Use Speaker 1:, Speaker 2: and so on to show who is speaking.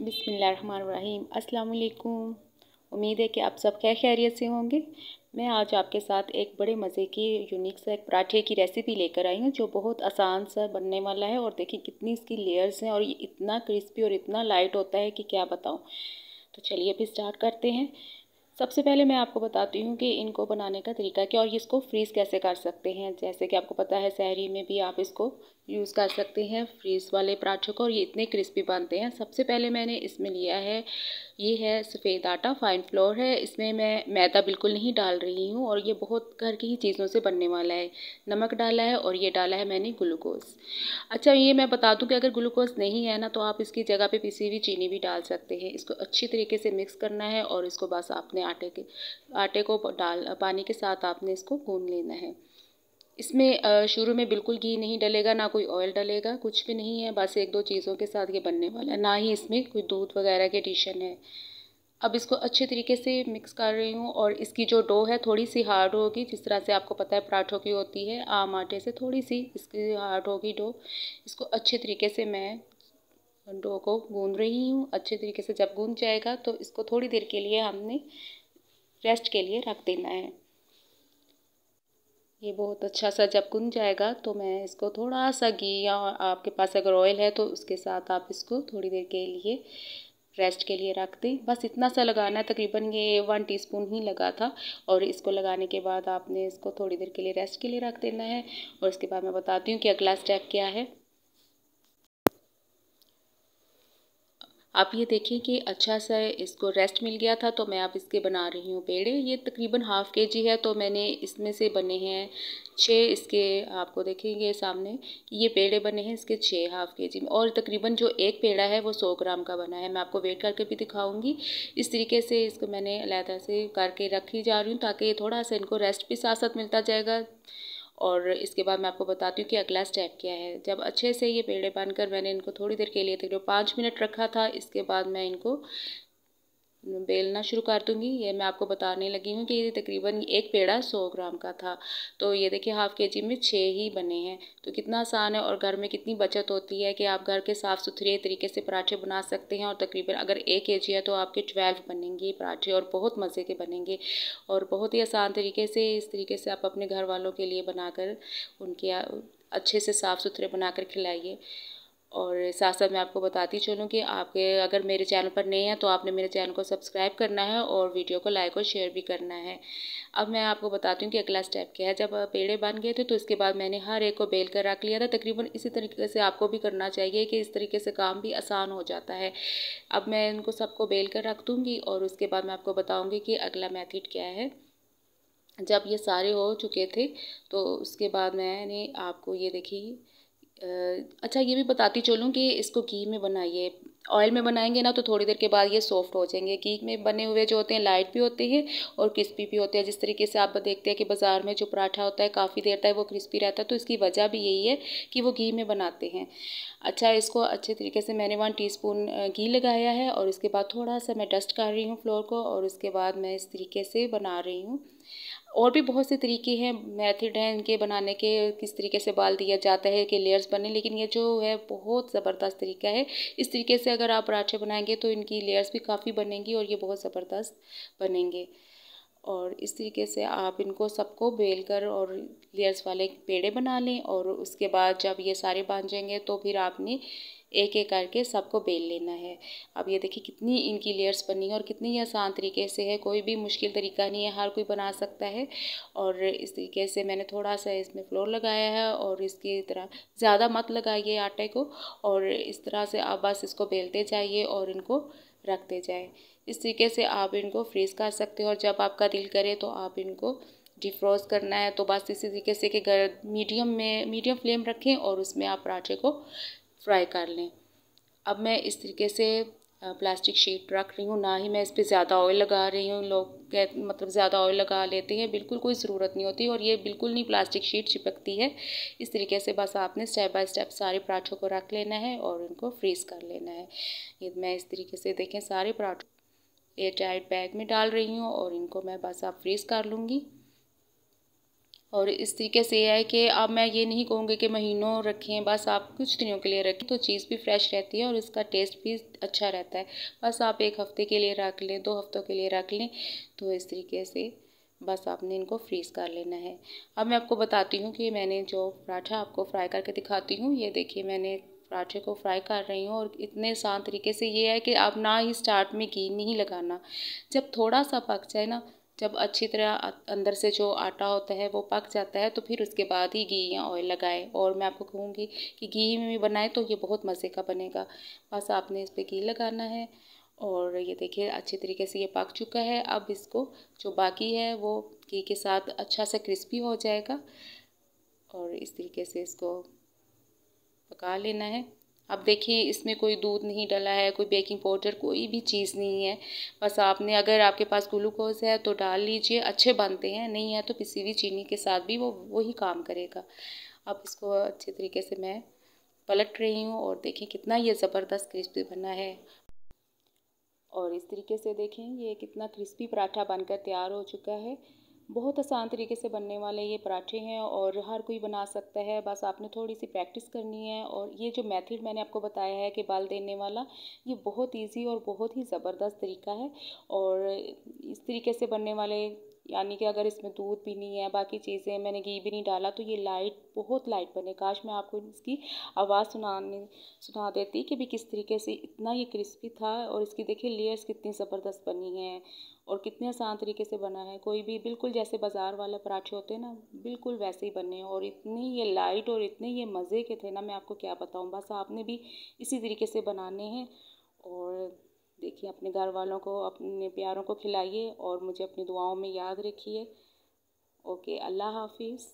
Speaker 1: बिसमीम् अल्लाम उम्मीद है कि आप सब खैर खैरियत से होंगे मैं आज आपके साथ एक बड़े मज़े की यूनिक सा एक पराठे की रेसिपी लेकर आई हूँ जो बहुत आसान सा बनने वाला है और देखिए कितनी इसकी लेयर्स हैं और ये इतना क्रिस्पी और इतना लाइट होता है कि क्या बताऊँ तो चलिए अभी स्टार्ट करते हैं सबसे पहले मैं आपको बताती हूँ कि इनको बनाने का तरीका क्या और इसको फ्रीज़ कैसे कर सकते हैं जैसे कि आपको पता है सहरी में भी आप इसको यूज़ कर सकते हैं फ्रीज़ वाले पराठे को और ये इतने क्रिस्पी बनते हैं सबसे पहले मैंने इसमें लिया है ये है सफ़ेद आटा फाइन फ्लोर है इसमें मैं मैदा बिल्कुल नहीं डाल रही हूँ और ये बहुत घर की ही चीज़ों से बनने वाला है नमक डाला है और ये डाला है मैंने ग्लूकोज अच्छा ये मैं बता दूँ कि अगर ग्लूकोज नहीं है ना तो आप इसकी जगह पर पिसी हुई चीनी भी डाल सकते हैं इसको अच्छी तरीके से मिक्स करना है और इसको बस आपने आटे के आटे को डाल पानी के साथ आपने इसको भून लेना है इसमें शुरू में बिल्कुल घी नहीं डलेगा ना कोई ऑयल डलेगा कुछ भी नहीं है बस एक दो चीज़ों के साथ ये बनने वाला है ना ही इसमें कोई दूध वगैरह के एडिशन है अब इसको अच्छे तरीके से मिक्स कर रही हूँ और इसकी जो डो है थोड़ी सी हार्ड होगी जिस तरह से आपको पता है पराठों की होती है आम आटे से थोड़ी सी इसकी हार्ड होगी डो इसको अच्छे तरीके से मैं डो को गूंद रही हूँ अच्छे तरीके से जब गूंद जाएगा तो इसको थोड़ी देर के लिए हमने रेस्ट के लिए रख देना है ये बहुत अच्छा सा जब गुन जाएगा तो मैं इसको थोड़ा सा घी या आपके पास अगर ऑयल है तो उसके साथ आप इसको थोड़ी देर के लिए रेस्ट के लिए रख दें बस इतना सा लगाना है तकरीबन ये वन टीस्पून ही लगा था और इसको लगाने के बाद आपने इसको थोड़ी देर के लिए रेस्ट के लिए रख देना है और इसके बाद मैं बताती हूँ कि अगला स्टेप क्या है आप ये देखें कि अच्छा सा इसको रेस्ट मिल गया था तो मैं अब इसके बना रही हूँ पेड़े ये तकरीबन हाफ़ के जी है तो मैंने इसमें से बने हैं छः इसके आपको देखेंगे सामने ये पेड़े बने हैं इसके छः हाफ़ के जी में और तकरीबन जो एक पेड़ा है वो सौ ग्राम का बना है मैं आपको वेट करके भी दिखाऊंगी इस तरीके से इसको मैंने अलहदा से करके रखी जा रही हूँ ताकि थोड़ा सा इनको रेस्ट भी साथ साथ मिलता जाएगा और इसके बाद मैं आपको बताती हूँ कि अगला स्टेप क्या है जब अच्छे से ये पेड़े बांध कर मैंने इनको थोड़ी देर के लिए तकरीबन पाँच मिनट रखा था इसके बाद मैं इनको बेलना शुरू कर दूँगी ये मैं आपको बताने लगी हूँ कि ये तकरीबन एक पेड़ा सौ ग्राम का था तो ये देखिए हाफ़ के जी में छः ही बने हैं तो कितना आसान है और घर में कितनी बचत होती है कि आप घर के साफ़ सुथरे तरीके से पराठे बना सकते हैं और तकरीबन अगर एक के जी है तो आपके ट्वेल्व बनेंगे पराठे और बहुत मज़े के बनेंगे और बहुत ही आसान तरीके से इस तरीके से आप अपने घर वालों के लिए बनाकर उनके अच्छे से साफ़ सुथरे बनाकर खिलाइए और साथ साथ मैं आपको बताती चलूँ कि आपके अगर मेरे चैनल पर नहीं है तो आपने मेरे चैनल को सब्सक्राइब करना है और वीडियो को लाइक और शेयर भी करना है अब मैं आपको बताती हूँ कि अगला स्टेप क्या है जब पेड़े बन गए थे तो इसके बाद मैंने हर एक को बेल कर रख लिया था तकरीबन इसी तरीके से आपको भी करना चाहिए कि इस तरीके से काम भी आसान हो जाता है अब मैं इनको सबको बेल कर रख दूँगी और उसके बाद मैं आपको बताऊँगी कि अगला मैथड क्या है जब ये सारे हो चुके थे तो उसके बाद मैंने आपको ये देखी अच्छा ये भी बताती चलूँ कि इसको घी में बनाइए ऑयल में बनाएंगे ना तो थोड़ी देर के बाद ये सॉफ्ट हो जाएंगे घी में बने हुए जो होते हैं लाइट भी होते हैं और क्रिस्पी भी होते हैं जिस तरीके से आप देखते हैं कि बाज़ार में जो पराठा होता है काफ़ी देर तक वो क्रिस्पी रहता है तो इसकी वजह भी यही है कि वो घी में बनाते हैं अच्छा इसको अच्छे तरीके से मैंने वन टी घी लगाया है और इसके बाद थोड़ा सा मैं डस्ट कर रही हूँ फ्लोर को और उसके बाद मैं इस तरीके से बना रही हूँ और भी बहुत से तरीके हैं मेथड हैं इनके बनाने के किस तरीके से बाल दिया जाता है कि लेयर्स बने लेकिन ये जो है बहुत ज़बरदस्त तरीका है इस तरीके से अगर आप पराठे बनाएंगे तो इनकी लेयर्स भी काफ़ी बनेंगी और ये बहुत ज़बरदस्त बनेंगे और इस तरीके से आप इनको सबको बेल कर और लेयर्स वाले पेड़े बना लें और उसके बाद जब ये सारे बांध जाएंगे तो फिर आपने एक एक करके सबको बेल लेना है अब ये देखिए कितनी इनकी लेयर्स बनी है और कितनी आसान तरीके से है कोई भी मुश्किल तरीका नहीं है हर कोई बना सकता है और इस तरीके से मैंने थोड़ा सा इसमें फ्लोर लगाया है और इसकी तरह ज़्यादा मत लगाइए आटे को और इस तरह से आप बस इसको बेलते जाइए और इनको रखते जाए इस तरीके से आप इनको फ्रीज़ कर सकते हो और जब आपका दिल करे तो आप इनको डिफ्रोज करना है तो बस इसी तरीके से कि मीडियम में मीडियम फ्लेम रखें और उसमें आप पराठे को फ्राई कर लें अब मैं इस तरीके से प्लास्टिक शीट रख रही हूँ ना ही मैं इस पर ज़्यादा ऑयल लगा रही हूँ लोग मतलब ज़्यादा ऑयल लगा लेते हैं बिल्कुल कोई ज़रूरत नहीं होती और ये बिल्कुल नहीं प्लास्टिक शीट चिपकती है इस तरीके से बस आपने स्टेप बाय स्टेप सारे पराठों को रख लेना है और उनको फ्रीज़ कर लेना है ये मैं इस तरीके से देखें सारे पराठों एयर टाइट बैग में डाल रही हूँ और इनको मैं बस आप फ्रीज़ कर लूँगी और इस तरीके से यह है कि अब मैं ये नहीं कहूँगी कि महीनों रखें बस आप कुछ दिनों के लिए रखें तो चीज़ भी फ्रेश रहती है और इसका टेस्ट भी अच्छा रहता है बस आप एक हफ़्ते के लिए रख लें दो हफ़्तों के लिए रख लें तो इस तरीके से बस आपने इनको फ्रीज़ कर लेना है अब मैं आपको बताती हूँ कि मैंने जो पराठा आपको फ्राई करके दिखाती हूँ ये देखिए मैंने पराठे को फ्राई कर रही हूँ और इतने आसान तरीके से ये है कि आप ना ही स्टार्ट में घी नहीं लगाना जब थोड़ा सा पक जाए ना जब अच्छी तरह अंदर से जो आटा होता है वो पक जाता है तो फिर उसके बाद ही घी या ऑयल लगाए और मैं आपको कहूँगी कि घी में भी बनाए तो ये बहुत मज़े का बनेगा बस आपने इस पर घी लगाना है और ये देखिए अच्छे तरीके से ये पक चुका है अब इसको जो बाकी है वो घी के साथ अच्छा सा क्रिस्पी हो जाएगा और इस तरीके से इसको पका लेना है अब देखिए इसमें कोई दूध नहीं डला है कोई बेकिंग पाउडर कोई भी चीज़ नहीं है बस आपने अगर आपके पास ग्लूकोज है तो डाल लीजिए अच्छे बनते हैं नहीं है तो किसी भी चीनी के साथ भी वो वही काम करेगा अब इसको अच्छे तरीके से मैं पलट रही हूँ और देखें कितना ये ज़बरदस्त क्रिस्पी बना है और इस तरीके से देखें ये कितना क्रिस्पी पराठा बनकर तैयार हो चुका है बहुत आसान तरीके से बनने वाले ये पराठे हैं और हर कोई बना सकता है बस आपने थोड़ी सी प्रैक्टिस करनी है और ये जो मेथड मैंने आपको बताया है कि बाल देने वाला ये बहुत इजी और बहुत ही ज़बरदस्त तरीका है और इस तरीके से बनने वाले यानी कि अगर इसमें दूध भी नहीं है बाकी चीज़ें मैंने घी भी नहीं डाला तो ये लाइट बहुत लाइट बने काश मैं आपको इसकी आवाज़ सुनाने सुना देती कि भी किस तरीके से इतना ये क्रिस्पी था और इसकी देखिए लेयर्स कितनी ज़बरदस्त बनी हैं और कितने आसान तरीके से बना है कोई भी बिल्कुल जैसे बाज़ार वाले पराठे होते हैं ना बिल्कुल वैसे ही बने और इतनी ये लाइट और इतने ये मज़े के थे ना मैं आपको क्या बताऊँ बस आपने भी इसी तरीके से बनाने हैं और देखिए अपने घर वालों को अपने प्यारों को खिलाइए और मुझे अपनी दुआओं में याद रखिए ओके अल्लाह हाफिज़